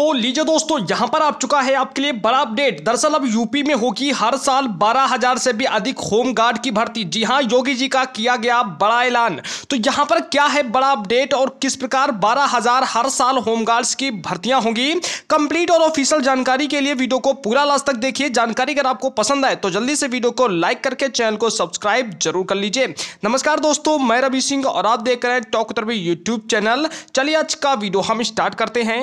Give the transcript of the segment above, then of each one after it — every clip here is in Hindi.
तो लीजिए दोस्तों यहां पर आप चुका है आपके लिए बड़ा अपडेट दरअसल अब यूपी में होगी हर साल बारह हजार से भी अधिक होमगार्ड की भर्ती जी हां योगी जी का किया गया बड़ा ऐलान तो यहां पर क्या है बड़ा अपडेट और किस प्रकार बारह हजार हर साल होमगार्ड्स की भर्तियां होंगी कंप्लीट और ऑफिशियल जानकारी के लिए वीडियो को पूरा लास्ट तक देखिए जानकारी अगर आपको पसंद आए तो जल्दी से वीडियो को लाइक करके चैनल को सब्सक्राइब जरूर कर लीजिए नमस्कार दोस्तों मैं रवि सिंह और आप देख रहे हैं टॉक उत्तर यूट्यूब चैनल चलिए आज का वीडियो हम स्टार्ट करते हैं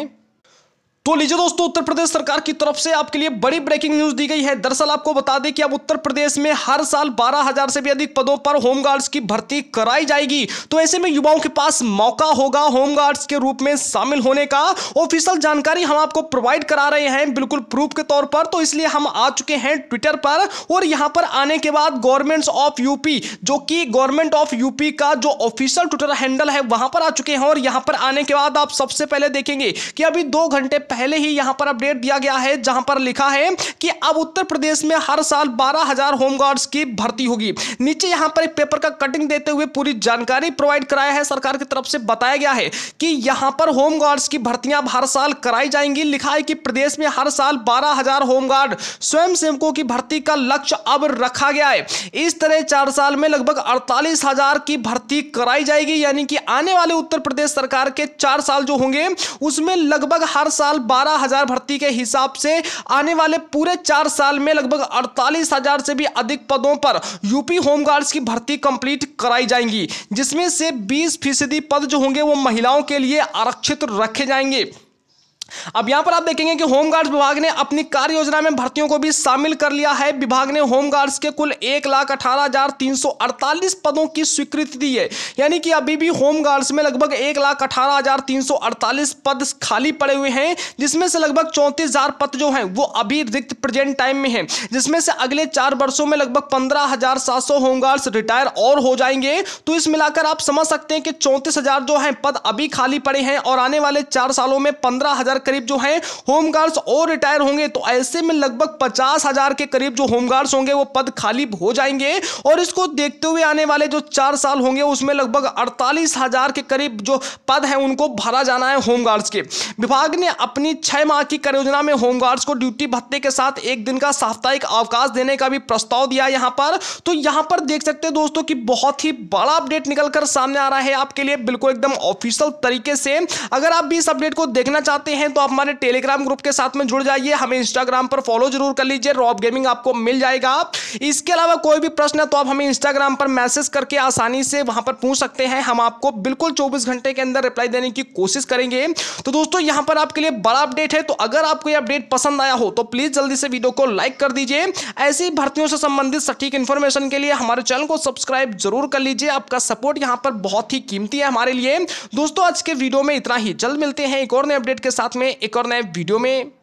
तो लीजिए दोस्तों उत्तर प्रदेश सरकार की तरफ से आपके लिए बड़ी ब्रेकिंग न्यूज दी गई है दरअसल आपको बता दें कि अब उत्तर प्रदेश में हर साल 12,000 से भी अधिक पदों पर होमगार्ड्स की भर्ती कराई जाएगी तो ऐसे में युवाओं के पास मौका होगा होमगार्ड्स के रूप में शामिल होने का ऑफिशियल जानकारी हम आपको प्रोवाइड करा रहे हैं बिल्कुल प्रूफ के तौर पर तो इसलिए हम आ चुके हैं ट्विटर पर और यहां पर आने के बाद गवर्नमेंट ऑफ यूपी जो कि गवर्नमेंट ऑफ यूपी का जो ऑफिशियल ट्विटर हैंडल है वहां पर आ चुके हैं और यहां पर आने के बाद आप सबसे पहले देखेंगे कि अभी दो घंटे पहले पहले ही यहां पर अपडेट दिया गया है जहां पर लिखा है कि अब उत्तर प्रदेश में हर साल बारह हजार होमगार्ड्स की भर्ती होगी नीचे यहां पर एक पेपर का कटिंग देते हुए पूरी जानकारी प्रोवाइड कराया है सरकार की तरफ से बताया गया है कि यहां पर होमगार्ड्स की भर्तियां हर साल कराई जाएंगी लिखा है कि प्रदेश में हर साल बारह हजार होमगार्ड स्वयंसेवकों की भर्ती का लक्ष्य अब रखा गया है इस तरह चार साल में लगभग अड़तालीस हजार की भर्ती कराई जाएगी यानी कि आने वाले उत्तर प्रदेश सरकार के चार साल जो होंगे उसमें लगभग हर साल बारह हजार भर्ती के हिसाब से आने वाले पूरे चार साल में लगभग अड़तालीस हजार से भी अधिक पदों पर यूपी होमगार्ड्स की भर्ती कंप्लीट कराई जाएंगी जिसमें से बीस फीसदी पद जो होंगे वो महिलाओं के लिए आरक्षित रखे जाएंगे अब यहां पर आप देखेंगे कि होमगार्ड विभाग ने अपनी कार्य योजना में भर्तियों को भी शामिल कर लिया है विभाग ने होमगार्ड्स के कुल एक लाख अठारह हजार तीन सौ अड़तालीस पदों की स्वीकृति दी है यानी कि अभी भी होमगार्ड्स में लगभग एक लाख अठारह हजार तीन सौ अड़तालीस पद खाली पड़े हुए हैं जिसमें से लगभग चौंतीस हजार पद जो है वो अभी रिक्त प्रेजेंट टाइम में है जिसमें से अगले चार वर्षों में लगभग पंद्रह हजार सात सौ होमगार्ड्स रिटायर और हो जाएंगे तो इस मिलाकर आप समझ सकते हैं कि चौंतीस हजार जो है पद अभी खाली पड़े हैं और आने वाले चार सालों में पंद्रह हजार हजार करीब जो है होमगार्ड्स और रिटायर होंगे तो ऐसे में लगभग पचास हजार के करीब जो होमगार्ड्स होंगे वो पद खाली हो जाएंगे और इसको देखते हुए आने वाले जो चार साल होंगे उसमें लगभग अड़तालीस हजार के करीब जो पद है उनको भरा जाना है होमगार्ड्स के विभाग ने अपनी छह माह की कार्योजना में होमगार्ड्स को ड्यूटी भत्ते के साथ एक दिन का साप्ताहिक अवकाश देने का भी प्रस्ताव दिया यहां पर तो यहां पर देख सकते हैं दोस्तों कि बहुत ही बड़ा अपडेट निकलकर सामने आ रहा है आपके लिए बिल्कुल एकदम ऑफिशियल तरीके से अगर आप भी इस अपडेट को देखना चाहते हैं हैं तो आप हमारे टेलीग्राम ग्रुप के साथ में जुड़ जाइए हमें इंस्टाग्राम पर फॉलो जरूर कर लीजिए रॉब गेमिंग आपको मिल जाएगा आप इसके अलावा कोई भी प्रश्न है तो आप हमें इंस्टाग्राम पर मैसेज करके आसानी से वहां पर पूछ सकते हैं हम आपको बिल्कुल चौबीस घंटे के अंदर रिप्लाई देने की कोशिश करेंगे तो दोस्तों यहां पर आपके लिए बड़ा अपडेट है तो अगर आपको यह अपडेट पसंद आया हो तो प्लीज जल्दी से वीडियो को लाइक कर दीजिए ऐसी भर्तियों से संबंधित सटीक इंफॉर्मेशन के लिए हमारे चैनल को सब्सक्राइब जरूर कर लीजिए आपका सपोर्ट यहां पर बहुत ही कीमती है हमारे लिए दोस्तों आज के वीडियो में इतना ही जल्द मिलते हैं एक और नए अपडेट के साथ में एक और नए वीडियो में